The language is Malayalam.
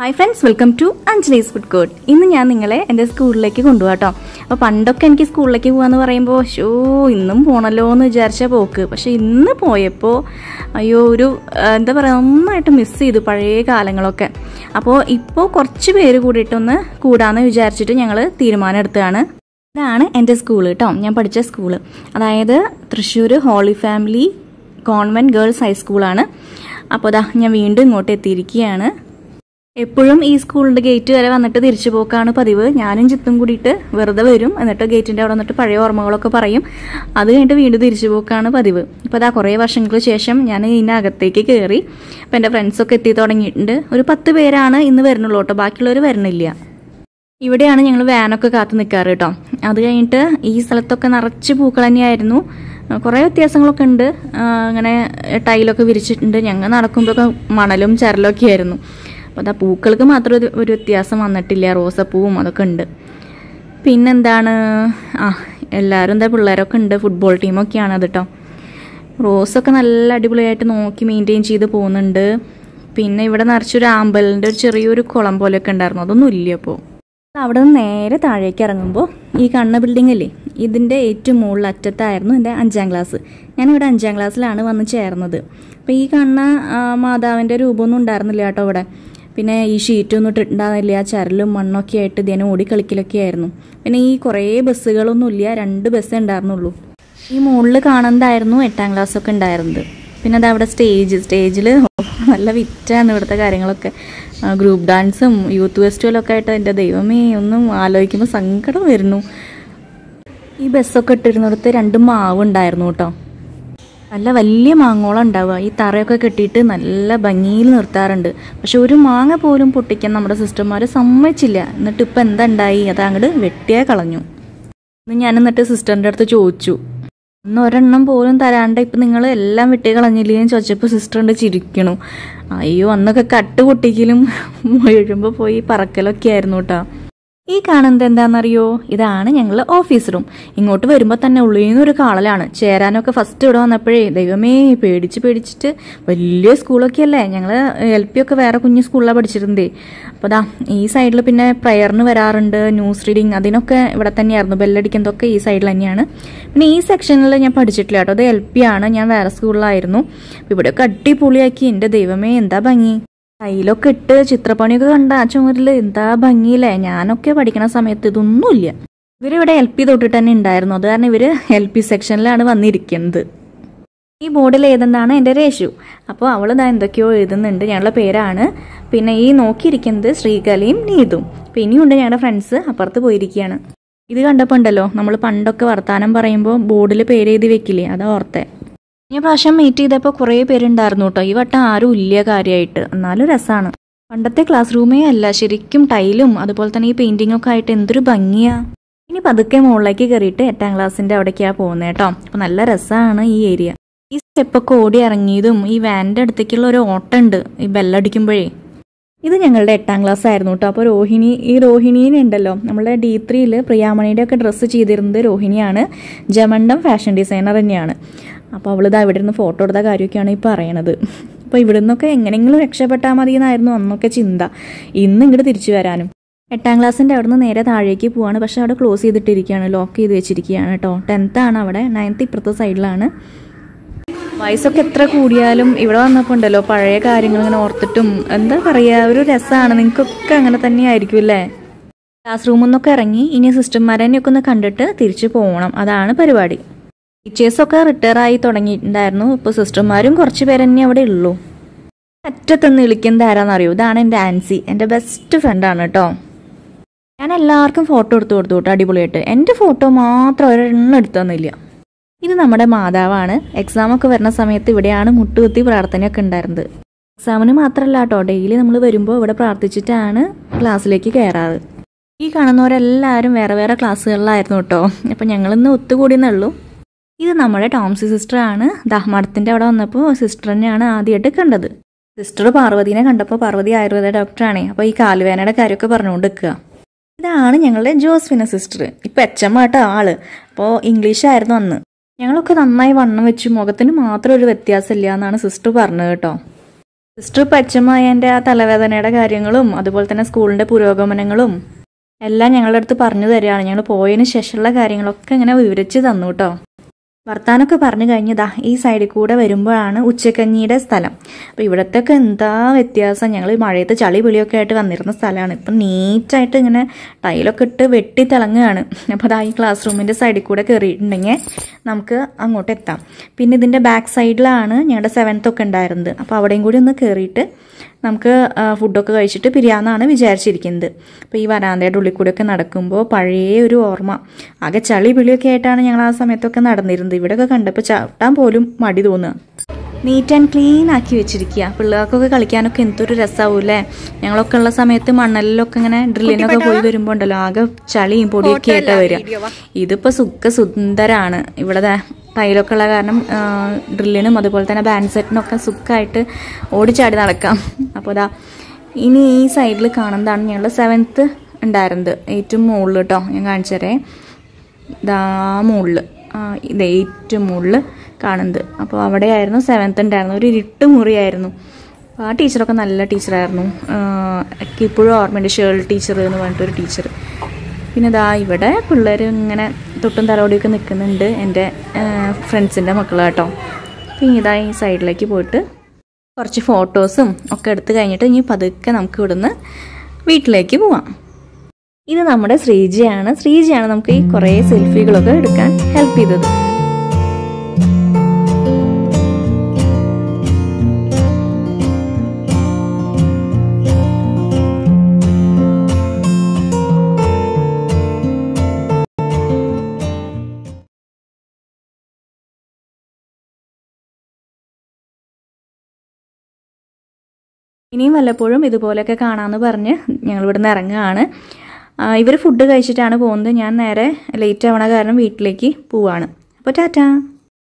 hi friends welcome to Anjali's food court ഇന്ന് ഞാൻ നിങ്ങളെ എൻ്റെ സ്കൂളിലേക്ക് കൊണ്ടുപോകാട്ടോ അപ്പോൾ പണ്ടൊക്കെ എനിക്ക് സ്കൂളിലേക്ക് പോകാമെന്ന് പറയുമ്പോൾ ഷോ ഇന്നും പോണല്ലോ എന്ന് വിചാരിച്ച പോക്ക് പക്ഷേ ഇന്ന് പോയപ്പോൾ അയ്യോ ഒരു എന്താ പറയുക നന്നായിട്ട് മിസ് ചെയ്തു പഴയ കാലങ്ങളൊക്കെ അപ്പോൾ ഇപ്പോൾ കുറച്ച് പേര് കൂടിയിട്ടൊന്ന് കൂടാമെന്ന് വിചാരിച്ചിട്ട് ഞങ്ങൾ തീരുമാനം എടുത്തതാണ് ഇതാണ് എൻ്റെ സ്കൂൾ കേട്ടോ ഞാൻ പഠിച്ച സ്കൂൾ അതായത് Thrissur holy family convent girls ഹൈസ്കൂളാണ് അപ്പോൾ ദാ ഞാൻ വീണ്ടും ഇങ്ങോട്ട് എത്തിയിരിക്കുകയാണ് എപ്പോഴും ഈ സ്കൂളിൻ്റെ ഗേറ്റ് വരെ വന്നിട്ട് തിരിച്ചു പോക്കാണ് പതിവ് ഞാനും ചിത്തും കൂടിയിട്ട് വെറുതെ വരും എന്നിട്ട് ഗേറ്റിൻ്റെ അവിടെ വന്നിട്ട് പഴയ ഓർമ്മകളൊക്കെ പറയും അത് കഴിഞ്ഞിട്ട് വീണ്ടും തിരിച്ചു പോക്കാണ് പതിവ് ഇപ്പോൾ അതാ കുറേ വർഷങ്ങൾക്ക് ശേഷം ഞാൻ ഇതിനകത്തേക്ക് കയറി അപ്പോൾ എൻ്റെ ഫ്രണ്ട്സൊക്കെ എത്തി തുടങ്ങിയിട്ടുണ്ട് ഒരു പത്ത് പേരാണ് ഇന്ന് വരുന്നുള്ളൂ കേട്ടോ ബാക്കിയുള്ളവർ വരണില്ല ഇവിടെയാണ് ഞങ്ങൾ വാനൊക്കെ കാത്തു നിൽക്കാറ് കേട്ടോ അത് കഴിഞ്ഞിട്ട് ഈ സ്ഥലത്തൊക്കെ നിറച്ച് പൂക്കൾ തന്നെയായിരുന്നു കുറേ വ്യത്യാസങ്ങളൊക്കെ ഉണ്ട് അങ്ങനെ ടൈലൊക്കെ വിരിച്ചിട്ടുണ്ട് ഞങ്ങൾ നടക്കുമ്പോഴൊക്കെ മണലും ചരലൊക്കെ ആയിരുന്നു അപ്പോൾ അതാ പൂക്കൾക്ക് മാത്രം ഒരു വ്യത്യാസം വന്നിട്ടില്ല റോസപ്പൂവും അതൊക്കെ ഉണ്ട് പിന്നെന്താണ് ആ എല്ലാവരും എന്താ പിള്ളേരൊക്കെ ഉണ്ട് ഫുട്ബോൾ ടീമൊക്കെയാണ് അത് കേട്ടോ റോസൊക്കെ നല്ല അടിപൊളിയായിട്ട് നോക്കി മെയിൻറ്റെയിൻ ചെയ്ത് പോകുന്നുണ്ട് പിന്നെ ഇവിടെ നിറച്ചൊരു ആമ്പലിൻ്റെ ഒരു ചെറിയൊരു കുളം പോലെയൊക്കെ ഉണ്ടായിരുന്നു അതൊന്നും ഇല്ല അപ്പോൾ അവിടെ നിന്ന് നേരെ താഴേക്ക് ഇറങ്ങുമ്പോൾ ഈ കണ്ണ ബിൽഡിംഗ് അല്ലേ ഇതിൻ്റെ ഏറ്റവും മുകളിൽ അറ്റത്തായിരുന്നു എൻ്റെ അഞ്ചാം ക്ലാസ് ഞാനിവിടെ അഞ്ചാം ക്ലാസ്സിലാണ് വന്ന് ചേർന്നത് അപ്പോൾ ഈ കണ്ണ മാതാവിൻ്റെ രൂപമൊന്നും ഉണ്ടായിരുന്നില്ല കേട്ടോ ഇവിടെ പിന്നെ ഈ ഒന്നും ഇട്ടിട്ടുണ്ടാകുന്നില്ല ആ ചരലും മണ്ണൊക്കെ ആയിട്ട് ഇതിനെ ഓടിക്കളിക്കലൊക്കെ ആയിരുന്നു പിന്നെ ഈ കുറേ ബസ്സുകളൊന്നുമില്ല രണ്ട് ബസ്സേ ഉണ്ടായിരുന്നുള്ളൂ ഈ മുകളിൽ കാണുന്നതായിരുന്നു എട്ടാം ക്ലാസ്സൊക്കെ ഉണ്ടായിരുന്നത് പിന്നെ അത് അവിടെ സ്റ്റേജ് സ്റ്റേജിൽ നല്ല വിറ്റാണ് ഇവിടുത്തെ കാര്യങ്ങളൊക്കെ ഗ്രൂപ്പ് ഡാൻസും യൂത്ത് ഫെസ്റ്റിവലും ഒക്കെ ആയിട്ട് എൻ്റെ ദൈവമേ ഒന്നും ആലോചിക്കുമ്പോൾ സങ്കടം വരുന്നു ഈ ബസ്സൊക്കെ ഇട്ടിരുന്നിടത്ത് രണ്ട് മാവ് ഉണ്ടായിരുന്നു കേട്ടോ നല്ല വലിയ മാങ്ങോളം ഉണ്ടാവുക ഈ തറയൊക്കെ കെട്ടിയിട്ട് നല്ല ഭംഗിയിൽ നിർത്താറുണ്ട് പക്ഷെ ഒരു മാങ്ങ പോലും പൊട്ടിക്കാൻ നമ്മുടെ സിസ്റ്റർമാർ സമ്മതിച്ചില്ല എന്നിട്ട് ഇപ്പം എന്തുണ്ടായി അത് അങ്ങോട്ട് വെട്ടിയാൽ കളഞ്ഞു ഇന്ന് ഞാൻ എന്നിട്ട് സിസ്റ്ററിൻ്റെ അടുത്ത് ചോദിച്ചു ഇന്ന് ഒരെണ്ണം പോലും തരാണ്ട് ഇപ്പം നിങ്ങൾ എല്ലാം വെട്ടി കളഞ്ഞില്ലേ എന്ന് ചോദിച്ചപ്പോൾ സിസ്റ്ററിൻ്റെ ചിരിക്കണു അയ്യോ അന്നൊക്കെ കട്ട് പൊട്ടിക്കലും എഴുമ്പോൾ പോയി പറക്കലൊക്കെ ആയിരുന്നു കേട്ടോ ഈ കാണുന്നത് എന്താണെന്നറിയോ ഇതാണ് ഞങ്ങൾ ഓഫീസ് റൂം ഇങ്ങോട്ട് വരുമ്പോൾ തന്നെ ഉള്ളിൽ ഒരു കാളലാണ് ചേരാനൊക്കെ ഫസ്റ്റ് ഇവിടെ വന്നപ്പോഴേ ദൈവമേ പേടിച്ച് പേടിച്ചിട്ട് വലിയ സ്കൂളൊക്കെ അല്ലേ ഞങ്ങൾ എൽ പി ഒക്കെ വേറെ കുഞ്ഞു സ്കൂളിലാണ് പഠിച്ചിരുന്നതേ അപ്പോൾ ദാ ഈ സൈഡിൽ പിന്നെ പ്രയറിന് വരാറുണ്ട് ന്യൂസ് റീഡിങ് അതിനൊക്കെ ഇവിടെ തന്നെയായിരുന്നു ബെല്ലടിക്കുന്നതൊക്കെ ഈ സൈഡിൽ തന്നെയാണ് പിന്നെ ഈ സെക്ഷനിൽ ഞാൻ പഠിച്ചിട്ടില്ല കേട്ടോ അത് എൽ പി ആണ് ഞാൻ വേറെ സ്കൂളിലായിരുന്നു ഇവിടെയൊക്കെ അടിപൊളിയാക്കി എൻ്റെ ദൈവമേ എന്താ ഭംഗി കയ്യിലൊക്കെ ഇട്ട് ചിത്രപ്പണിയൊക്കെ കണ്ട ആ ചുമരിൽ എന്താ ഭംഗിയില്ലേ ഞാനൊക്കെ പഠിക്കണ സമയത്ത് ഇതൊന്നുമില്ല ഇവരിവിടെ എൽ പി തൊട്ടിട്ട് തന്നെ ഉണ്ടായിരുന്നു അത് കാരണം ഇവർ എൽ പി സെക്ഷനിലാണ് വന്നിരിക്കുന്നത് ഈ ബോർഡിൽ എഴുതുന്നതാണ് എൻ്റെ രേഷു അപ്പോൾ അവൾ ഇതാ എന്തൊക്കെയോ എഴുതുന്നുണ്ട് ഞങ്ങളുടെ പേരാണ് പിന്നെ ഈ നോക്കിയിരിക്കുന്നത് ശ്രീകലയും നീതും അപ്പം ഇനിയുണ്ട് ഞങ്ങളുടെ ഫ്രണ്ട്സ് അപ്പുറത്ത് പോയിരിക്കുകയാണ് ഇത് കണ്ടപ്പോൾ ഉണ്ടല്ലോ നമ്മൾ പണ്ടൊക്കെ വർത്തമാനം പറയുമ്പോൾ ബോർഡിൽ പേരെഴുതി വെക്കില്ലേ അത് ഓർത്തേ കഴിഞ്ഞ പ്രാവശ്യം മീറ്റ് ചെയ്തപ്പോൾ കുറേ പേരുണ്ടായിരുന്നു കേട്ടോ ഈ വട്ടം ആരും ഇല്ല കാര്യമായിട്ട് എന്നാലും രസമാണ് പണ്ടത്തെ ക്ലാസ് റൂമേ അല്ല ശരിക്കും ടൈലും അതുപോലെ തന്നെ ഈ പെയിൻറ്റിങ്ങൊക്കെ ആയിട്ട് എന്തൊരു ഭംഗിയാ ഇനി പതുക്കെ മുകളിലേക്ക് കയറിയിട്ട് എട്ടാം ക്ലാസ്സിൻ്റെ അവിടേക്കാണ് പോകുന്നത് കേട്ടോ അപ്പോൾ നല്ല രസമാണ് ഈ ഏരിയ ഈ സ്റ്റെപ്പൊക്കെ ഓടി ഇറങ്ങിയതും ഈ വാൻ്റെ അടുത്തേക്കുള്ള ഒരു ഉണ്ട് ഈ ബെല്ലടിക്കുമ്പോഴേ ഇത് ഞങ്ങളുടെ എട്ടാം ക്ലാസ് ആയിരുന്നു കേട്ടോ അപ്പോൾ രോഹിണി ഈ രോഹിണീനെ ഉണ്ടല്ലോ നമ്മുടെ ഡി ത്രീയിൽ പ്രിയാമണിയുടെ ഒക്കെ ഡ്രസ്സ് ചെയ്തിരുന്നത് രോഹിണിയാണ് ജമണ്ടം ഫാഷൻ ഡിസൈനർ തന്നെയാണ് അപ്പോൾ ഇതാ അവിടെ ഇരുന്ന് ഫോട്ടോ എടുത്ത കാര്യമൊക്കെയാണ് ഈ പറയണത് അപ്പോൾ ഇവിടെ നിന്നൊക്കെ എങ്ങനെയെങ്കിലും രക്ഷപ്പെട്ടാൽ മതി എന്നായിരുന്നു അന്നൊക്കെ ചിന്ത ഇന്ന് ഇങ്ങോട്ട് തിരിച്ചു വരാനും എട്ടാം ക്ലാസ്സിൻ്റെ നിന്ന് നേരെ താഴേക്ക് പോവാണ് പക്ഷേ അവിടെ ക്ലോസ് ചെയ്തിട്ടിരിക്കുകയാണ് ലോക്ക് ചെയ്ത് വെച്ചിരിക്കുകയാണ് കേട്ടോ ആണ് അവിടെ നയൻത്ത് ഇപ്പുറത്തെ സൈഡിലാണ് വയസ്സൊക്കെ എത്ര കൂടിയാലും ഇവിടെ വന്നപ്പോൾ ഉണ്ടല്ലോ പഴയ കാര്യങ്ങൾ ഇങ്ങനെ ഓർത്തിട്ടും എന്താ പറയുക ഒരു രസമാണ് നിങ്ങൾക്കൊക്കെ അങ്ങനെ തന്നെയായിരിക്കും അല്ലേ ക്ലാസ് റൂമിൽ നിന്നൊക്കെ ഇറങ്ങി ഇനി സിസ്റ്റർമാരെന്നെയൊക്കെ ഒന്ന് കണ്ടിട്ട് തിരിച്ചു പോകണം അതാണ് പരിപാടി ടീച്ചേഴ്സൊക്കെ റിട്ടയർ ആയി തുടങ്ങിയിട്ടുണ്ടായിരുന്നു ഇപ്പൊ സിസ്റ്റർമാരും കുറച്ച് പേരെന്നെ തന്നെ അവിടെ ഉള്ളൂ അറ്റത്തെന്ന് ആരാന്ന് അറിയൂ ഇതാണ് എൻ്റെ ആൻസി എൻ്റെ ബെസ്റ്റ് ഫ്രണ്ടാണ് കേട്ടോ ഞാൻ എല്ലാവർക്കും ഫോട്ടോ എടുത്തു കൊടുത്തു കേട്ടോ അടിപൊളിയായിട്ട് എൻ്റെ ഫോട്ടോ മാത്രം ഒരെണ്ണം എടുത്തൊന്നുമില്ല ഇത് നമ്മുടെ മാതാവാണ് എക്സാമൊക്കെ വരുന്ന സമയത്ത് ഇവിടെയാണ് മുട്ടുകുത്തി പ്രാർത്ഥനയൊക്കെ ഉണ്ടായിരുന്നത് എക്സാമിന് മാത്രമല്ല കേട്ടോ ഡെയിലി നമ്മൾ വരുമ്പോൾ ഇവിടെ പ്രാർത്ഥിച്ചിട്ടാണ് ക്ലാസ്സിലേക്ക് കയറാറ് ഈ കാണുന്നവരെല്ലാവരും വേറെ വേറെ ക്ലാസ്സുകളിലായിരുന്നു കേട്ടോ അപ്പം ഞങ്ങളിന്ന് ഒത്തുകൂടിയെന്നുള്ളൂ ഇത് നമ്മുടെ ടോംസി സിസ്റ്ററാണ് ദഹ്മടത്തിൻ്റെ അവിടെ വന്നപ്പോൾ സിസ്റ്റർ തന്നെയാണ് ആദ്യമായിട്ട് കണ്ടത് സിസ്റ്റർ പാർവതിനെ കണ്ടപ്പോൾ പാർവതി ആയുർവേദ ഡോക്ടറാണേ അപ്പോൾ ഈ കാലുവേനയുടെ കാര്യമൊക്കെ പറഞ്ഞുകൊണ്ട് നിൽക്കുക ഇതാണ് ഞങ്ങളുടെ ജോസ്ഫിന സിസ്റ്റർ ഇപ്പം എച്ചമ്മ ആള് അപ്പോൾ ഇംഗ്ലീഷായിരുന്നു അന്ന് ഞങ്ങളൊക്കെ നന്നായി വണ്ണം വെച്ച് മുഖത്തിന് മാത്രം ഒരു വ്യത്യാസമില്ല എന്നാണ് സിസ്റ്റർ പറഞ്ഞത് കേട്ടോ സിസ്റ്റർ പച്ചമായൻ്റെ ആ തലവേദനയുടെ കാര്യങ്ങളും അതുപോലെ തന്നെ സ്കൂളിൻ്റെ പുരോഗമനങ്ങളും എല്ലാം ഞങ്ങളുടെ അടുത്ത് പറഞ്ഞു തരികയാണ് ഞങ്ങൾ പോയതിന് ശേഷമുള്ള കാര്യങ്ങളൊക്കെ ഇങ്ങനെ വിവരിച്ച് തന്നു കേട്ടോ വർത്താനൊക്കെ പറഞ്ഞു കഴിഞ്ഞതാ ഈ സൈഡിൽ കൂടെ വരുമ്പോഴാണ് ഉച്ചക്കഞ്ഞിയുടെ സ്ഥലം അപ്പം ഇവിടത്തെ ഒക്കെ എന്താ വ്യത്യാസം ഞങ്ങൾ മഴയത്ത് ചളി പിളിയൊക്കെ ആയിട്ട് വന്നിരുന്ന സ്ഥലമാണ് ഇപ്പം നീറ്റായിട്ട് ഇങ്ങനെ ടൈലൊക്കെ ഇട്ട് വെട്ടി തിളങ്ങുകയാണ് അപ്പോൾ അതാ ഈ ക്ലാസ് റൂമിൻ്റെ സൈഡിൽ കൂടെ കയറിയിട്ടുണ്ടെങ്കിൽ നമുക്ക് അങ്ങോട്ട് എത്താം പിന്നെ ഇതിൻ്റെ ബാക്ക് സൈഡിലാണ് ഞങ്ങളുടെ സെവൻത്തൊക്കെ ഉണ്ടായിരുന്നത് അപ്പോൾ അവിടെയും കൂടി ഒന്ന് കയറിയിട്ട് നമുക്ക് ഫുഡൊക്കെ കഴിച്ചിട്ട് പിരിയാമെന്നാണ് വിചാരിച്ചിരിക്കുന്നത് അപ്പോൾ ഈ വരാന്തയുടെ ഉള്ളിൽ കൂടെയൊക്കെ നടക്കുമ്പോൾ പഴയ ഒരു ഓർമ്മ ആകെ ചളി പിളിയൊക്കെ ആയിട്ടാണ് ഞങ്ങൾ ആ സമയത്തൊക്കെ നടന്നിരുന്നത് ഇവിടെയൊക്കെ കണ്ടപ്പോൾ ചവിട്ടാൻ പോലും മടി തോന്നുക നീറ്റ് ആൻഡ് ക്ലീൻ ആക്കി വെച്ചിരിക്കുക പിള്ളേർക്കൊക്കെ കളിക്കാനൊക്കെ എന്തൊരു രസമാവും അല്ലേ ഞങ്ങളൊക്കെ ഉള്ള സമയത്ത് മണ്ണലിലൊക്കെ ഇങ്ങനെ ഡ്രില്ലിനൊക്കെ പോയി വരുമ്പോൾ ഉണ്ടല്ലോ ആകെ ചളിയും പൊടിയൊക്കെ ആയിട്ടാണ് വരിക ഇതിപ്പോൾ സുഖസുന്ദരാണ് ഇവിടെ ടൈലൊക്കെ ഉള്ള കാരണം ഡ്രില്ലിനും അതുപോലെ തന്നെ ബാൻഡ് സെറ്റിനൊക്കെ സുഖമായിട്ട് ഓടിച്ചാടി നടക്കാം അപ്പോൾ അതാ ഇനി ഈ സൈഡിൽ കാണുന്നതാണ് ഞങ്ങളുടെ സെവൻത്ത് ഉണ്ടായിരുന്നത് ഏറ്റവും മുകളിൽ കേട്ടോ ഞാൻ കാണിച്ചു ഇതാ മുകളിൽ ഇത് ഏറ്റവും മുകളിൽ കാണുന്നത് അപ്പോൾ അവിടെയായിരുന്നു സെവൻത്ത് ഉണ്ടായിരുന്നു ഒരു ഇരുട്ട് മുറിയായിരുന്നു ആ ടീച്ചറൊക്കെ നല്ല ടീച്ചറായിരുന്നു എനിക്ക് ഇപ്പോഴും ഓർമ്മയുണ്ട് ഷേൾ ടീച്ചർ എന്ന് പറഞ്ഞിട്ടൊരു ടീച്ചർ പിന്നെ ഇതാ ഇവിടെ പിള്ളേർ ഇങ്ങനെ തൊട്ടും തലോടിയൊക്കെ നിൽക്കുന്നുണ്ട് എൻ്റെ ഫ്രണ്ട്സിൻ്റെ മക്കളാട്ടോ അപ്പം ഇതാ ഈ സൈഡിലേക്ക് പോയിട്ട് കുറച്ച് ഫോട്ടോസും ഒക്കെ എടുത്തു കഴിഞ്ഞിട്ട് ഇനി പതുക്കെ നമുക്ക് ഇവിടുന്ന് വീട്ടിലേക്ക് പോവാം ഇത് നമ്മുടെ ശ്രീജിയാണ് ശ്രീജിയാണ് നമുക്ക് ഈ കുറേ സെൽഫികളൊക്കെ എടുക്കാൻ ഹെൽപ്പ് ചെയ്തത് ഇനിയും വല്ലപ്പോഴും ഇതുപോലെയൊക്കെ കാണാമെന്ന് പറഞ്ഞ് ഞങ്ങൾ ഇവിടുന്ന് ഇറങ്ങുകയാണ് ഇവർ ഫുഡ് കഴിച്ചിട്ടാണ് പോകുന്നത് ഞാൻ നേരെ ലേറ്റ് ആവണ കാരണം വീട്ടിലേക്ക് പോവാണ് അപ്പോൾ ടാറ്റാ